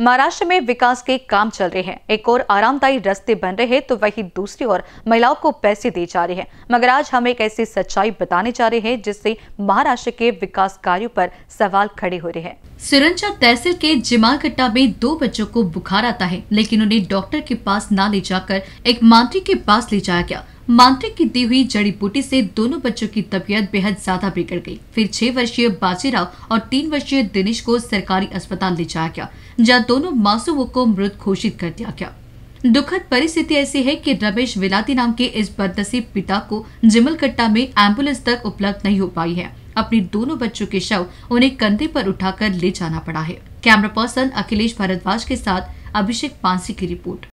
महाराष्ट्र में विकास के काम चल रहे हैं एक और आरामदायी रास्ते बन रहे हैं तो वहीं दूसरी ओर महिलाओं को पैसे दिए जा रहे हैं मगर आज हम एक ऐसी सच्चाई बताने जा रहे हैं जिससे महाराष्ट्र के विकास कार्यों पर सवाल खड़े हो रहे हैं सिरंजा तहसील के जिमालकट्टा में दो बच्चों को बुखार आता है लेकिन उन्हें डॉक्टर के पास न ले जाकर एक मांत्री के पास ले जाया गया मांत्रिक की दी हुई जड़ी बूटी से दोनों बच्चों की तबीयत बेहद ज्यादा बिगड़ गई फिर छह वर्षीय बाजीराव और तीन वर्षीय दिनेश को सरकारी अस्पताल ले जाया गया जहाँ दोनों मासूमों को मृत घोषित कर दिया गया दुखद परिस्थिति ऐसी है कि रमेश विलाती नाम के इस बदनसीब पिता को जिमलकट्टा में एम्बुलेंस तक उपलब्ध नहीं हो पाई है अपने दोनों बच्चों के शव उन्हें कंधे पर उठाकर ले जाना पड़ा है कैमरा पर्सन अखिलेश भारद्वाज के साथ अभिषेक पांसी की रिपोर्ट